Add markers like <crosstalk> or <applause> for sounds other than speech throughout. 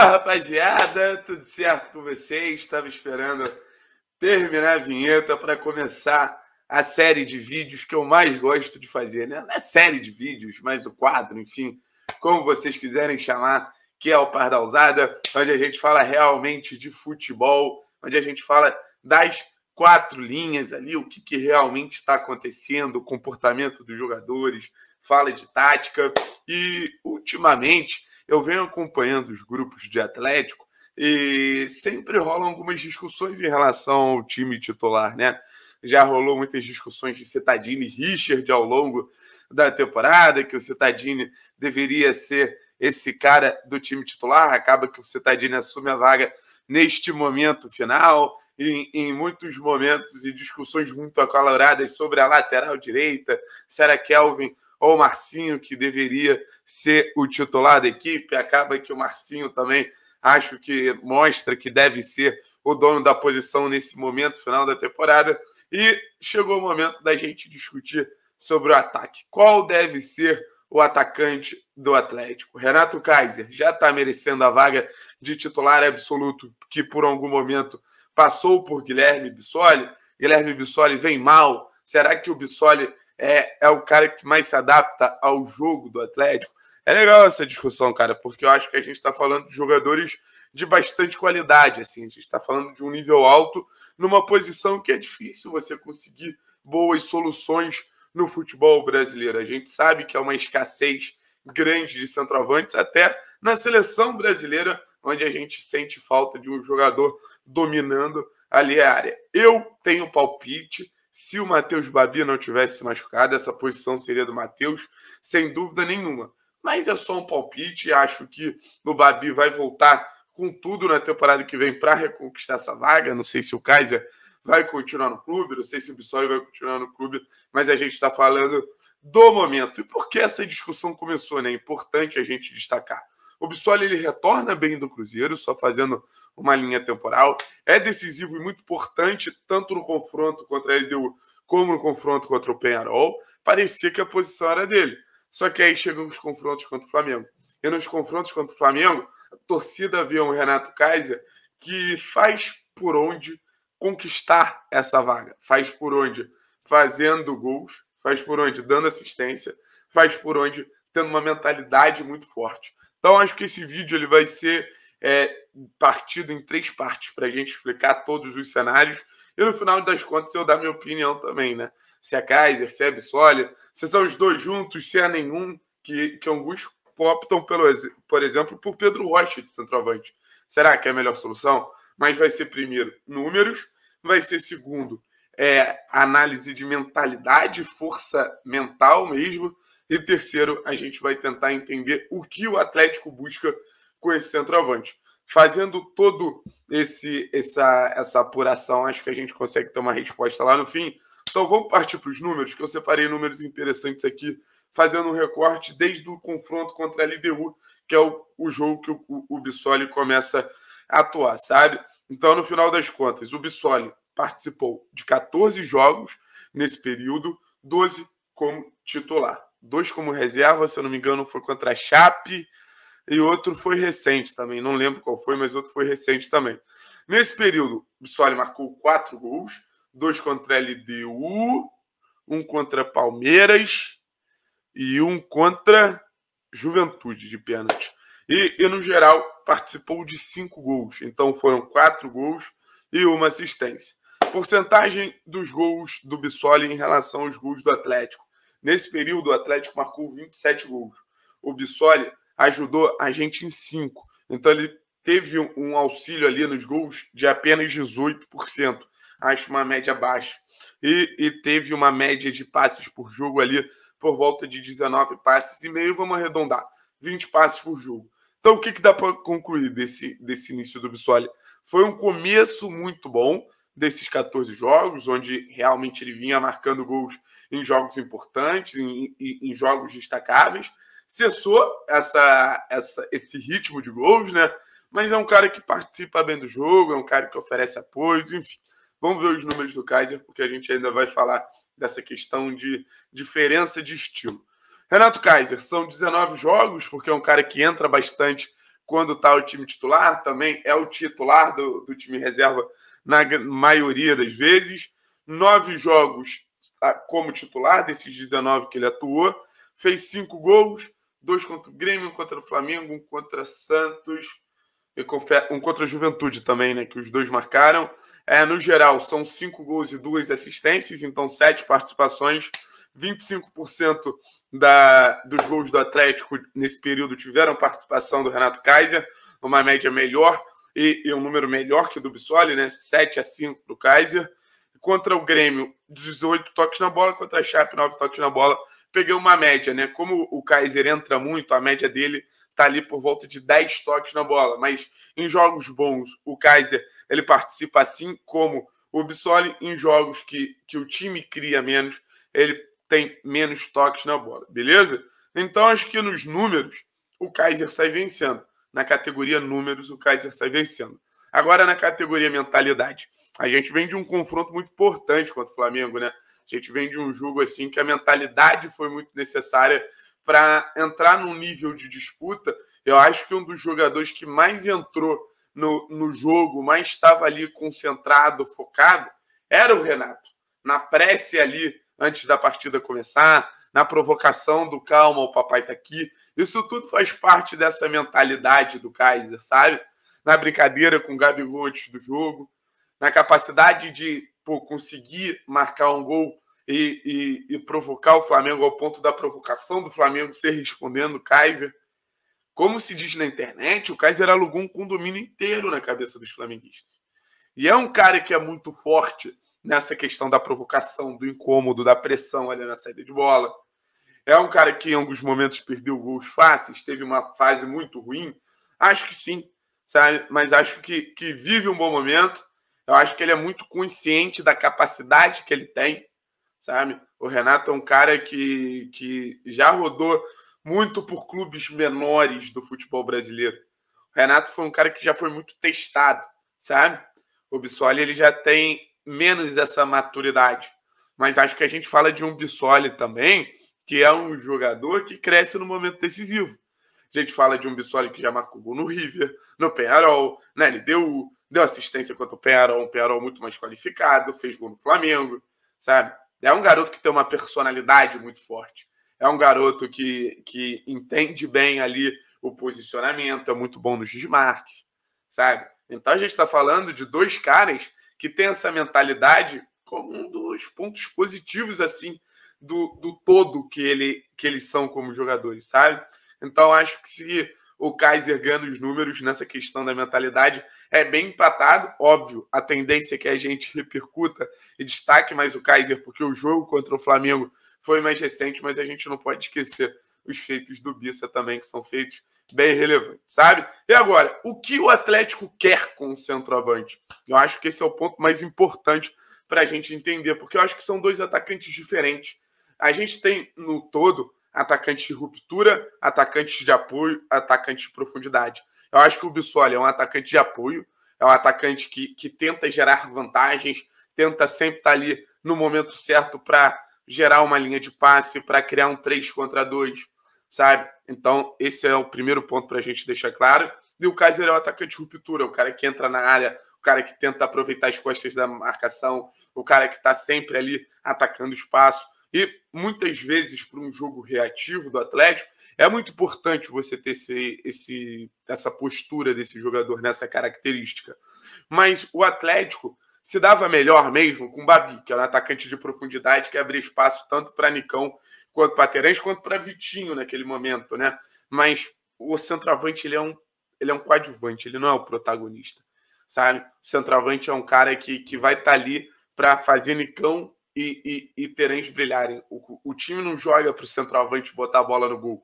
Fala rapaziada, tudo certo com vocês? Estava esperando terminar a vinheta para começar a série de vídeos que eu mais gosto de fazer, né? Não é série de vídeos, mas o quadro, enfim, como vocês quiserem chamar, que é o Pardalzada, onde a gente fala realmente de futebol, onde a gente fala das quatro linhas ali, o que, que realmente está acontecendo, o comportamento dos jogadores, fala de tática e, ultimamente, eu venho acompanhando os grupos de Atlético e sempre rolam algumas discussões em relação ao time titular, né? Já rolou muitas discussões de Citadini e Richard ao longo da temporada, que o Citadini deveria ser esse cara do time titular, acaba que o Citadini assume a vaga neste momento final, em, em muitos momentos e discussões muito acaloradas sobre a lateral direita, será Kelvin ou o Marcinho, que deveria ser o titular da equipe. Acaba que o Marcinho também acho que mostra que deve ser o dono da posição nesse momento, final da temporada. E chegou o momento da gente discutir sobre o ataque. Qual deve ser o atacante do Atlético? Renato Kaiser já está merecendo a vaga de titular absoluto, que por algum momento passou por Guilherme Bissoli. Guilherme Bissoli vem mal. Será que o Bissoli é, é o cara que mais se adapta ao jogo do Atlético. É legal essa discussão, cara, porque eu acho que a gente está falando de jogadores de bastante qualidade, assim, a gente está falando de um nível alto, numa posição que é difícil você conseguir boas soluções no futebol brasileiro. A gente sabe que é uma escassez grande de centroavantes, até na seleção brasileira, onde a gente sente falta de um jogador dominando ali a área. Eu tenho palpite, se o Matheus Babi não tivesse machucado, essa posição seria do Matheus, sem dúvida nenhuma. Mas é só um palpite, acho que o Babi vai voltar com tudo na temporada que vem para reconquistar essa vaga. Não sei se o Kaiser vai continuar no clube, não sei se o Bissoli vai continuar no clube, mas a gente está falando do momento. E por que essa discussão começou, né? É importante a gente destacar. O Bissoli ele retorna bem do Cruzeiro, só fazendo uma linha temporal. É decisivo e muito importante, tanto no confronto contra a LDU como no confronto contra o Penharol. Parecia que a posição era dele. Só que aí chegam os confrontos contra o Flamengo. E nos confrontos contra o Flamengo, a torcida vê um Renato Kaiser que faz por onde conquistar essa vaga. Faz por onde fazendo gols, faz por onde dando assistência, faz por onde tendo uma mentalidade muito forte. Então, acho que esse vídeo ele vai ser é, partido em três partes para a gente explicar todos os cenários. E no final das contas, eu dar minha opinião também, né? Se é Kaiser, se é Bissolia, se são os dois juntos, se é nenhum, que, que alguns optam, pelo, por exemplo, por Pedro Rocha de centroavante. Será que é a melhor solução? Mas vai ser primeiro números, vai ser segundo é, análise de mentalidade, força mental mesmo. E terceiro, a gente vai tentar entender o que o Atlético busca com esse centroavante. Fazendo todo esse essa, essa apuração, acho que a gente consegue ter uma resposta lá no fim. Então vamos partir para os números, que eu separei números interessantes aqui, fazendo um recorte desde o confronto contra a LDU, que é o, o jogo que o, o Bissoli começa a atuar, sabe? Então, no final das contas, o Bissoli participou de 14 jogos nesse período, 12 como titular dois como reserva, se eu não me engano, foi contra a Chape e outro foi recente também, não lembro qual foi, mas outro foi recente também. Nesse período, o Bissoli marcou quatro gols, dois contra a LDU, um contra Palmeiras e um contra Juventude de pênalti. E, e no geral participou de cinco gols, então foram quatro gols e uma assistência. Porcentagem dos gols do Bissoli em relação aos gols do Atlético. Nesse período, o Atlético marcou 27 gols. O Bissoli ajudou a gente em 5. Então, ele teve um auxílio ali nos gols de apenas 18%. Acho uma média baixa. E, e teve uma média de passes por jogo ali por volta de 19 passes e meio. Vamos arredondar. 20 passes por jogo. Então, o que, que dá para concluir desse, desse início do Bissoli? Foi um começo muito bom, desses 14 jogos, onde realmente ele vinha marcando gols em jogos importantes, em, em, em jogos destacáveis. Cessou essa, essa, esse ritmo de gols, né? Mas é um cara que participa bem do jogo, é um cara que oferece apoio, enfim. Vamos ver os números do Kaiser, porque a gente ainda vai falar dessa questão de diferença de estilo. Renato Kaiser, são 19 jogos, porque é um cara que entra bastante quando está o time titular, também é o titular do, do time reserva na maioria das vezes, nove jogos ah, como titular desses 19 que ele atuou, fez cinco gols, dois contra o Grêmio, um contra o Flamengo, um contra Santos, um contra a Juventude também, né, que os dois marcaram. É, no geral, são cinco gols e duas assistências, então sete participações, 25% da, dos gols do Atlético nesse período tiveram participação do Renato Kaiser, uma média melhor e, e um número melhor que o do Bissoli, né? 7 a 5 do Kaiser. Contra o Grêmio, 18 toques na bola, contra a Chape, 9 toques na bola. Peguei uma média, né? Como o Kaiser entra muito, a média dele tá ali por volta de 10 toques na bola, mas em jogos bons, o Kaiser ele participa assim como o Bissoli em jogos que, que o time cria menos, ele tem menos toques na bola, beleza? Então acho que nos números o Kaiser sai vencendo. Na categoria números, o Kaiser sai vencendo. Agora, na categoria mentalidade, a gente vem de um confronto muito importante contra o Flamengo, né? A gente vem de um jogo assim que a mentalidade foi muito necessária para entrar num nível de disputa. Eu acho que um dos jogadores que mais entrou no, no jogo, mais estava ali concentrado, focado, era o Renato. Na prece ali, antes da partida começar, na provocação do calma, o papai tá aqui. Isso tudo faz parte dessa mentalidade do Kaiser, sabe? Na brincadeira com o Gabigol antes do jogo, na capacidade de pô, conseguir marcar um gol e, e, e, provocar o Flamengo ao ponto da provocação do Flamengo ser respondendo o Kaiser. Como se diz na internet, o Kaiser alugou um condomínio inteiro na cabeça dos flamenguistas. E é um cara que é muito forte nessa questão da provocação, do incômodo, da pressão ali na saída de bola. É um cara que em alguns momentos perdeu gols fáceis, teve uma fase muito ruim. Acho que sim, sabe? Mas acho que, que vive um bom momento. Eu acho que ele é muito consciente da capacidade que ele tem, sabe? O Renato é um cara que, que já rodou muito por clubes menores do futebol brasileiro. O Renato foi um cara que já foi muito testado, sabe? O Bissoli ele já tem menos essa maturidade. Mas acho que a gente fala de um Bissoli também, que é um jogador que cresce no momento decisivo. A gente fala de um Bissoli que já marcou gol no River, no Penarol, né? Ele deu assistência contra o Penarol, um Penarol muito mais qualificado, fez gol no Flamengo, sabe? É um garoto que tem uma personalidade muito forte. É um garoto que, que entende bem ali o posicionamento, é muito bom no desmarques, sabe? Então a gente está falando de dois caras que tem essa mentalidade como um dos pontos positivos assim do, do todo que, ele, que eles são como jogadores, sabe? Então acho que se o Kaiser ganha os números nessa questão da mentalidade, é bem empatado, óbvio. A tendência é que a gente <laughs> repercuta e destaque mais o Kaiser, porque o jogo contra o Flamengo foi mais recente, mas a gente não pode esquecer os feitos do Bissa também, que são feitos bem relevante, sabe? E agora, o que o Atlético quer com o centroavante? Eu acho que esse é o ponto mais importante para a gente entender, porque eu acho que são dois atacantes diferentes. A gente tem, no todo, atacantes de ruptura, atacantes de apoio, atacantes de profundidade. Eu acho que o Bissoli é um atacante de apoio, é um atacante que, que tenta gerar vantagens, tenta sempre estar tá ali no momento certo para gerar uma linha de passe, para criar um 3 contra 2 sabe? Então, esse é o primeiro ponto para a gente deixar claro. E o Kaiser é o atacante de ruptura, o cara que entra na área, o cara que tenta aproveitar as costas da marcação, o cara que está sempre ali atacando espaço. E muitas vezes, para um jogo reativo do Atlético, é muito importante você ter esse, esse, essa postura desse jogador, nessa né? característica. Mas o Atlético se dava melhor mesmo com o Babi, que era é um atacante de profundidade que abria espaço tanto para Nicão quanto para Terence, quanto para Vitinho naquele momento, né? Mas o centroavante ele é um ele é um coadjuvante, ele não é o protagonista, sabe? O centroavante é um cara que, que vai estar tá ali para fazer Nicão e, e, e Terence brilharem. O, o time não joga para o centroavante botar a bola no gol,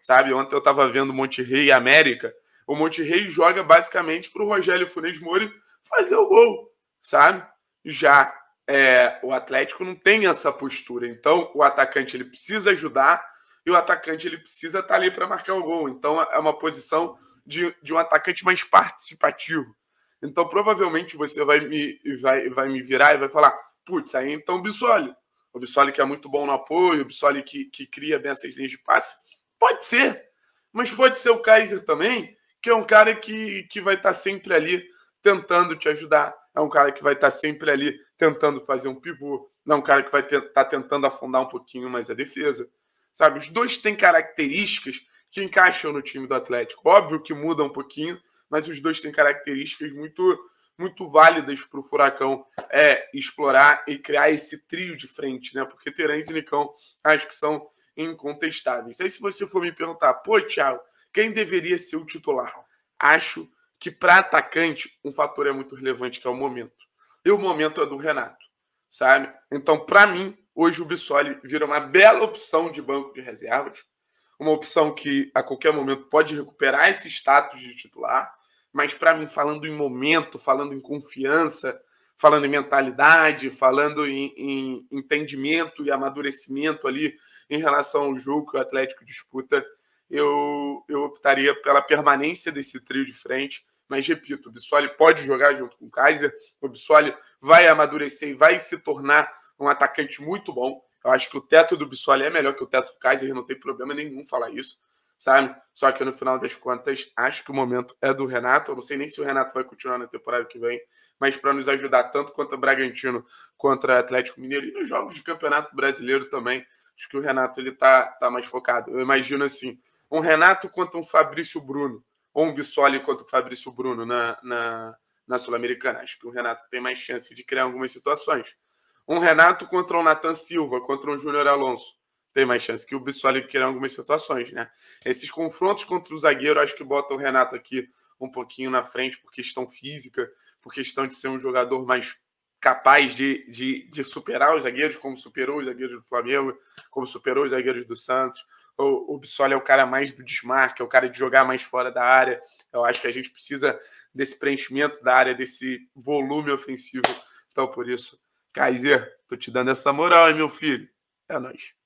sabe? Ontem eu estava vendo Monterrey e América, o Monterrey joga basicamente para o Rogério Funes Mori fazer o gol, sabe? Já é, o Atlético não tem essa postura. Então, o atacante ele precisa ajudar e o atacante ele precisa estar tá ali para marcar o gol. Então, é uma posição de, de um atacante mais participativo. Então, provavelmente você vai me, vai, vai me virar e vai falar: putz, aí então o Bissoli. O Bissoli que é muito bom no apoio, o Bissoli que, que cria bem essas linhas de passe. Pode ser, mas pode ser o Kaiser também, que é um cara que, que vai estar tá sempre ali tentando te ajudar é um cara que vai estar tá sempre ali tentando fazer um pivô, não é um cara que vai estar tá tentando afundar um pouquinho mais a é defesa. Sabe, os dois têm características que encaixam no time do Atlético. Óbvio que muda um pouquinho, mas os dois têm características muito muito válidas para o Furacão é, explorar e criar esse trio de frente, né? Porque Terãs e Nicão acho que são incontestáveis. Aí se você for me perguntar, pô, Thiago, quem deveria ser o titular? Acho que para atacante um fator é muito relevante, que é o momento. E o momento é do Renato, sabe? Então, para mim, hoje o Bissoli vira uma bela opção de banco de reservas, uma opção que a qualquer momento pode recuperar esse status de titular, mas para mim, falando em momento, falando em confiança, falando em mentalidade, falando em, em, entendimento e amadurecimento ali em relação ao jogo que o Atlético disputa, eu, eu optaria pela permanência desse trio de frente mas, repito, o Bissoli pode jogar junto com o Kaiser. O Bissoli vai amadurecer e vai se tornar um atacante muito bom. Eu acho que o teto do Bissoli é melhor que o teto do Kaiser, não tem problema nenhum falar isso, sabe? Só que no final das contas, acho que o momento é do Renato. Eu não sei nem se o Renato vai continuar na temporada que vem, mas para nos ajudar tanto contra Bragantino, contra Atlético Mineiro e nos jogos de Campeonato Brasileiro também, acho que o Renato ele tá, tá mais focado. Eu imagino assim, um Renato contra um Fabrício Bruno ou um Bissoli contra o Fabrício Bruno na, na, na Sul-Americana. Acho que o Renato tem mais chance de criar algumas situações. Um Renato contra um Nathan Silva, contra um Júnior Alonso. Tem mais chance que o Bissoli criar algumas situações, né? Esses confrontos contra o zagueiro, acho que bota o Renato aqui um pouquinho na frente por questão física, por questão de ser um jogador mais capaz de, de, de superar os zagueiros, como superou os zagueiros do Flamengo, como superou os zagueiros do Santos o, o Bissoli é o cara mais do desmarque, é o cara de jogar mais fora da área. Eu acho que a gente precisa desse preenchimento da área, desse volume ofensivo. Então, por isso, Kaiser, tô te dando essa moral, hein, meu filho? É nóis.